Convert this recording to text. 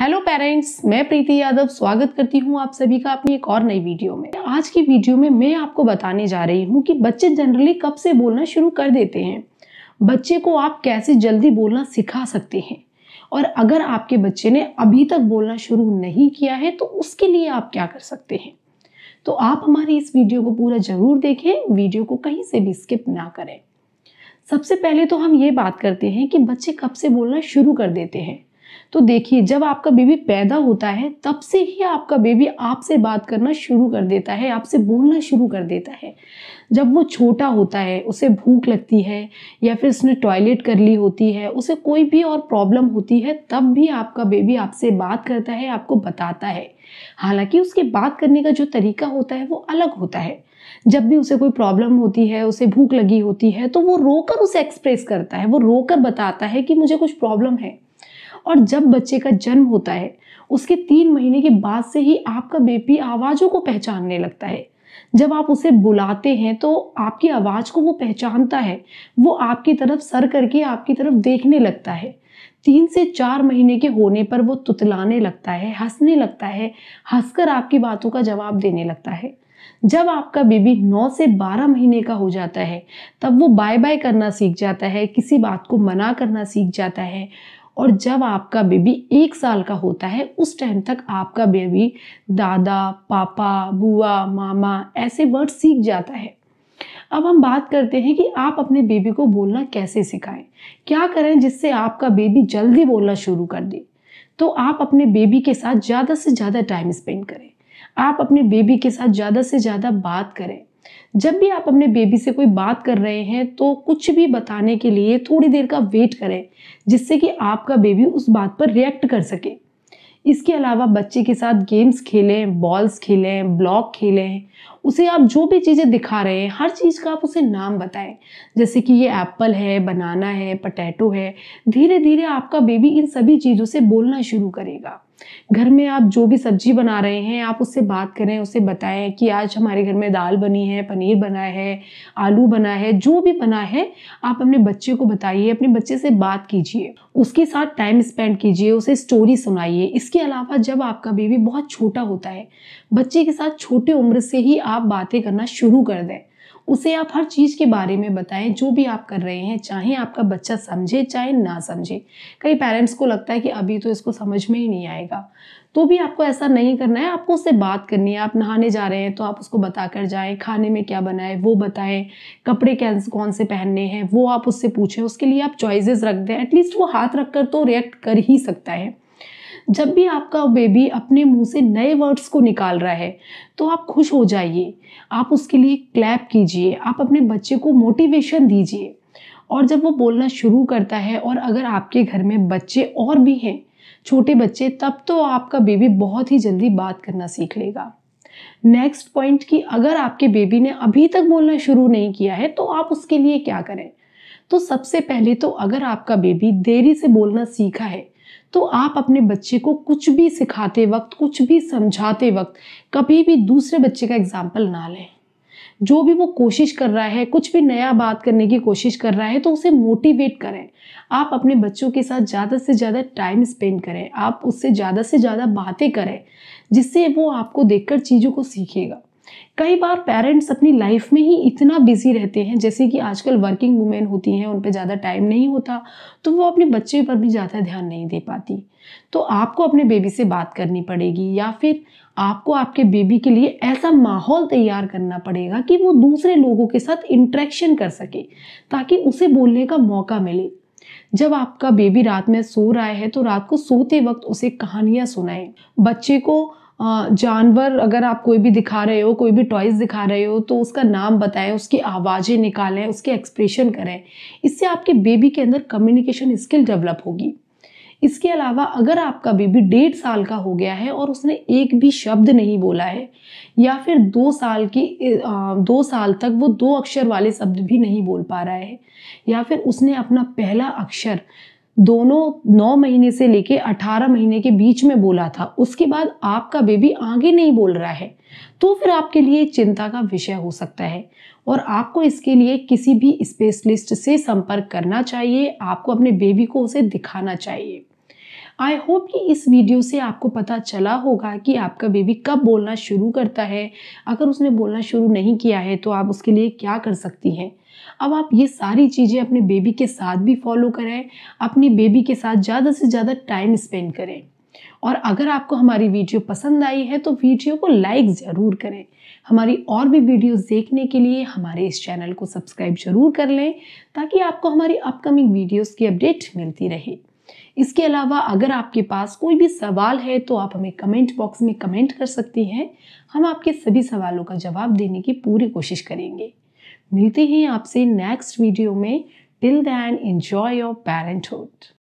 hello parents मैं प्रीति यादव स्वागत करती हूँ आप सभी का अपनी एक और नई वीडियो में आज की वीडियो में मैं आपको बताने जा रही हूँ कि बच्चे जनरली कब से बोलना शुरू कर देते हैं बच्चे को आप कैसे जल्दी बोलना सिखा सकते हैं और अगर आपके बच्चे ने अभी तक बोलना शुरू नहीं किया है तो उसके लिए आप क्या कर सकते हैं तो आप हमारी इस वीडियो को पूरा जरूर देखें वीडियो को कहीं से भी स्किप ना करें सबसे पहले तो हम ये बात करते हैं कि बच्चे कब से बोलना शुरू कर देते हैं तो देखिए जब आपका बेबी पैदा होता है तब से ही आपका बेबी आपसे बात करना शुरू कर देता है आपसे बोलना शुरू कर देता है जब वो छोटा होता है उसे भूख लगती है या फिर उसने टॉयलेट कर ली होती है उसे कोई भी और प्रॉब्लम होती है तब भी आपका बेबी आपसे बात करता है आपको बताता है हालांकि उसके बात करने का जो तरीका होता है वो अलग होता है जब भी उसे कोई प्रॉब्लम होती है उसे भूख लगी होती है तो वो रोकर उसे एक्सप्रेस करता है वो रोकर बताता है कि मुझे कुछ प्रॉब्लम है और जब बच्चे का जन्म होता है उसके तीन महीने के बाद से ही आपका बेबी आवाज़ों को पहचानने लगता है जब आप उसे बुलाते हैं तो आपकी आवाज़ को वो पहचानता है वो आपकी तरफ सर करके आपकी तरफ देखने लगता है तीन से चार महीने के होने पर वो तुतलाने लगता है हंसने लगता है हंसकर आपकी बातों का जवाब देने लगता है जब आपका बेबी नौ से बारह महीने का हो जाता है तब वो बाय बाय करना सीख जाता है किसी बात को मना करना सीख जाता है और जब आपका बेबी एक साल का होता है उस टाइम तक आपका बेबी दादा पापा बुआ मामा ऐसे वर्ड सीख जाता है अब हम बात करते हैं कि आप अपने बेबी को बोलना कैसे सिखाएं क्या करें जिससे आपका बेबी जल्दी बोलना शुरू कर दे तो आप अपने बेबी के साथ ज़्यादा से ज़्यादा टाइम स्पेंड करें आप अपने बेबी के साथ ज़्यादा से ज़्यादा बात करें जब भी आप अपने बेबी से कोई बात कर रहे हैं तो कुछ भी बताने के लिए थोड़ी देर का वेट करें जिससे कि आपका बेबी उस बात पर रिएक्ट कर सके इसके अलावा बच्चे के साथ गेम्स खेलें बॉल्स खेलें ब्लॉक खेलें उसे आप जो भी चीज़ें दिखा रहे हैं हर चीज़ का आप उसे नाम बताएं जैसे कि ये एप्पल है बनाना है पटैटो है धीरे धीरे आपका बेबी इन सभी चीज़ों से बोलना शुरू करेगा घर में आप जो भी सब्जी बना रहे हैं आप उससे बात करें उसे बताएं कि आज हमारे घर में दाल बनी है पनीर बना है आलू बना है जो भी बना है आप अपने बच्चे को बताइए अपने बच्चे से बात कीजिए उसके साथ टाइम स्पेंड कीजिए उसे स्टोरी सुनाइए इसके अलावा जब आपका बेबी बहुत छोटा होता है बच्चे के साथ छोटे उम्र से ही आप बातें करना शुरू कर दें उसे आप हर चीज़ के बारे में बताएं जो भी आप कर रहे हैं चाहे आपका बच्चा समझे चाहे ना समझे कई पेरेंट्स को लगता है कि अभी तो इसको समझ में ही नहीं आएगा तो भी आपको ऐसा नहीं करना है आपको उससे बात करनी है आप नहाने जा रहे हैं तो आप उसको बता कर जाएं खाने में क्या बनाए वो बताएं कपड़े कैसे कौन से पहनने हैं वो आप उससे पूछें उसके लिए आप चॉइसेस रख दें एटलीस्ट वो हाथ रख कर तो रिएक्ट कर ही सकता है जब भी आपका बेबी अपने मुंह से नए वर्ड्स को निकाल रहा है तो आप खुश हो जाइए आप उसके लिए क्लैप कीजिए आप अपने बच्चे को मोटिवेशन दीजिए और जब वो बोलना शुरू करता है और अगर आपके घर में बच्चे और भी हैं छोटे बच्चे तब तो आपका बेबी बहुत ही जल्दी बात करना सीख लेगा नेक्स्ट पॉइंट कि अगर आपके बेबी ने अभी तक बोलना शुरू नहीं किया है तो आप उसके लिए क्या करें तो सबसे पहले तो अगर आपका बेबी देरी से बोलना सीखा है तो आप अपने बच्चे को कुछ भी सिखाते वक्त कुछ भी समझाते वक्त कभी भी दूसरे बच्चे का एग्जाम्पल ना लें जो भी वो कोशिश कर रहा है कुछ भी नया बात करने की कोशिश कर रहा है तो उसे मोटिवेट करें आप अपने बच्चों के साथ ज़्यादा से ज़्यादा टाइम स्पेंड करें आप उससे ज़्यादा से ज़्यादा बातें करें जिससे वो आपको देखकर चीज़ों को सीखेगा कई बार पेरेंट्स अपनी लाइफ में ही इतना बिजी रहते हैं जैसे कि आजकल वर्किंग वुमेन होती हैं उन पर ज़्यादा टाइम नहीं होता तो वो अपने बच्चे पर भी ज़्यादा ध्यान नहीं दे पाती तो आपको अपने बेबी से बात करनी पड़ेगी या फिर आपको आपके बेबी के लिए ऐसा माहौल तैयार करना पड़ेगा कि वो दूसरे लोगों के साथ इंट्रैक्शन कर सके ताकि उसे बोलने का मौका मिले जब आपका बेबी रात में सो रहा है तो रात को सोते वक्त उसे कहानियाँ सुनाएं बच्चे को जानवर अगर आप कोई भी दिखा रहे हो कोई भी टॉयज दिखा रहे हो तो उसका नाम बताएं उसकी आवाज़ें निकालें उसके एक्सप्रेशन करें इससे आपके बेबी के अंदर कम्युनिकेशन स्किल डेवलप होगी इसके अलावा अगर आपका बेबी डेढ़ साल का हो गया है और उसने एक भी शब्द नहीं बोला है या फिर दो साल की दो साल तक वो दो अक्षर वाले शब्द भी नहीं बोल पा रहा है या फिर उसने अपना पहला अक्षर दोनों नौ महीने से लेके अठारह महीने के बीच में बोला था उसके बाद आपका बेबी आगे नहीं बोल रहा है तो फिर आपके लिए चिंता का विषय हो सकता है और आपको इसके लिए किसी भी स्पेशलिस्ट से संपर्क करना चाहिए आपको अपने बेबी को उसे दिखाना चाहिए आई होप कि इस वीडियो से आपको पता चला होगा कि आपका बेबी कब बोलना शुरू करता है अगर उसने बोलना शुरू नहीं किया है तो आप उसके लिए क्या कर सकती हैं अब आप ये सारी चीज़ें अपने बेबी के साथ भी फॉलो करें अपनी बेबी के साथ ज़्यादा से ज़्यादा टाइम स्पेंड करें और अगर आपको हमारी वीडियो पसंद आई है तो वीडियो को लाइक ज़रूर करें हमारी और भी वीडियोस देखने के लिए हमारे इस चैनल को सब्सक्राइब जरूर कर लें ताकि आपको हमारी अपकमिंग वीडियोस की अपडेट मिलती रहे इसके अलावा अगर आपके पास कोई भी सवाल है तो आप हमें कमेंट बॉक्स में कमेंट कर सकती हैं हम आपके सभी सवालों का जवाब देने की पूरी कोशिश करेंगे मिलते हैं आपसे नेक्स्ट वीडियो में till then enjoy your parenthood